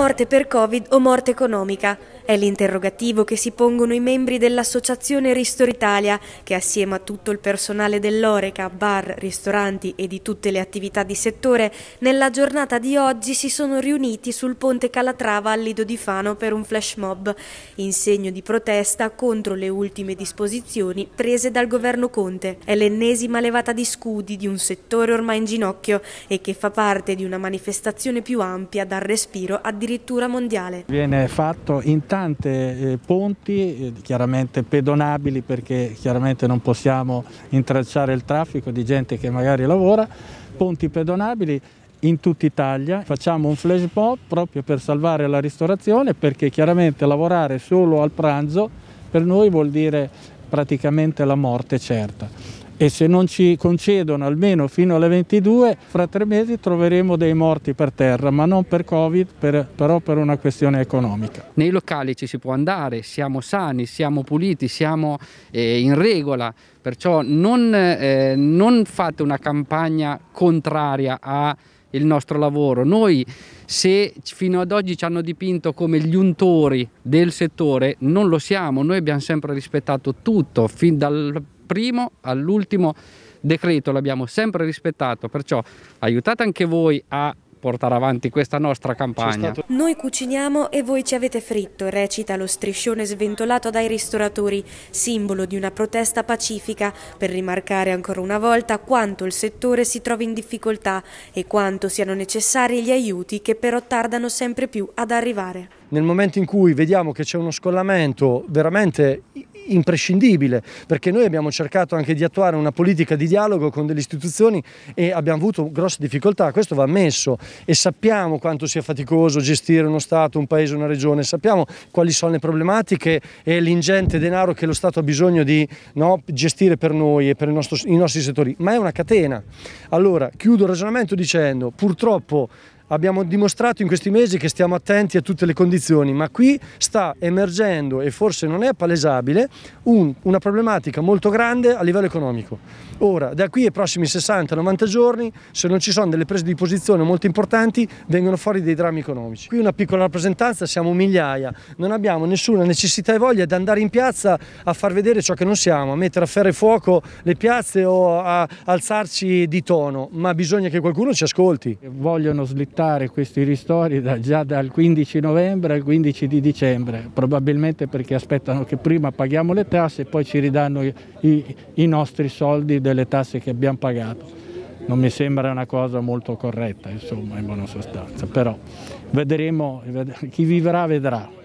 Morte per Covid o morte economica? È l'interrogativo che si pongono i membri dell'associazione Ristor Italia, che assieme a tutto il personale dell'Oreca, bar, ristoranti e di tutte le attività di settore, nella giornata di oggi si sono riuniti sul ponte Calatrava al Lido di Fano per un flash mob, in segno di protesta contro le ultime disposizioni prese dal governo Conte. È l'ennesima levata di scudi di un settore ormai in ginocchio e che fa parte di una manifestazione più ampia dal respiro addirittura addirittura mondiale. Viene fatto in tante eh, ponti, eh, chiaramente pedonabili perché chiaramente non possiamo intralciare il traffico di gente che magari lavora, ponti pedonabili in tutta Italia. Facciamo un flash mob proprio per salvare la ristorazione perché chiaramente lavorare solo al pranzo per noi vuol dire praticamente la morte certa e se non ci concedono almeno fino alle 22, fra tre mesi troveremo dei morti per terra, ma non per Covid, per, però per una questione economica. Nei locali ci si può andare, siamo sani, siamo puliti, siamo eh, in regola, perciò non, eh, non fate una campagna contraria a il nostro lavoro. Noi se fino ad oggi ci hanno dipinto come gli untori del settore, non lo siamo, noi abbiamo sempre rispettato tutto, fin dal primo all'ultimo decreto, l'abbiamo sempre rispettato, perciò aiutate anche voi a portare avanti questa nostra campagna. Noi cuciniamo e voi ci avete fritto, recita lo striscione sventolato dai ristoratori, simbolo di una protesta pacifica per rimarcare ancora una volta quanto il settore si trovi in difficoltà e quanto siano necessari gli aiuti che però tardano sempre più ad arrivare. Nel momento in cui vediamo che c'è uno scollamento veramente imprescindibile, perché noi abbiamo cercato anche di attuare una politica di dialogo con delle istituzioni e abbiamo avuto grosse difficoltà, questo va ammesso e sappiamo quanto sia faticoso gestire uno Stato, un Paese, una Regione, sappiamo quali sono le problematiche e l'ingente denaro che lo Stato ha bisogno di no, gestire per noi e per nostro, i nostri settori, ma è una catena. Allora, chiudo il ragionamento dicendo, purtroppo abbiamo dimostrato in questi mesi che stiamo attenti a tutte le condizioni, ma qui sta emergendo e forse non è palesabile un, una problematica molto grande a livello economico. Ora, da qui ai prossimi 60-90 giorni, se non ci sono delle prese di posizione molto importanti, vengono fuori dei drammi economici. Qui una piccola rappresentanza, siamo migliaia, non abbiamo nessuna necessità e voglia di andare in piazza a far vedere ciò che non siamo, a mettere a ferro e fuoco le piazze o a alzarci di tono, ma bisogna che qualcuno ci ascolti. Vogliono slittare portare questi ristori da, già dal 15 novembre al 15 di dicembre, probabilmente perché aspettano che prima paghiamo le tasse e poi ci ridanno i, i, i nostri soldi delle tasse che abbiamo pagato non mi sembra una cosa molto corretta, insomma, in buona sostanza, però vedremo, chi vivrà vedrà.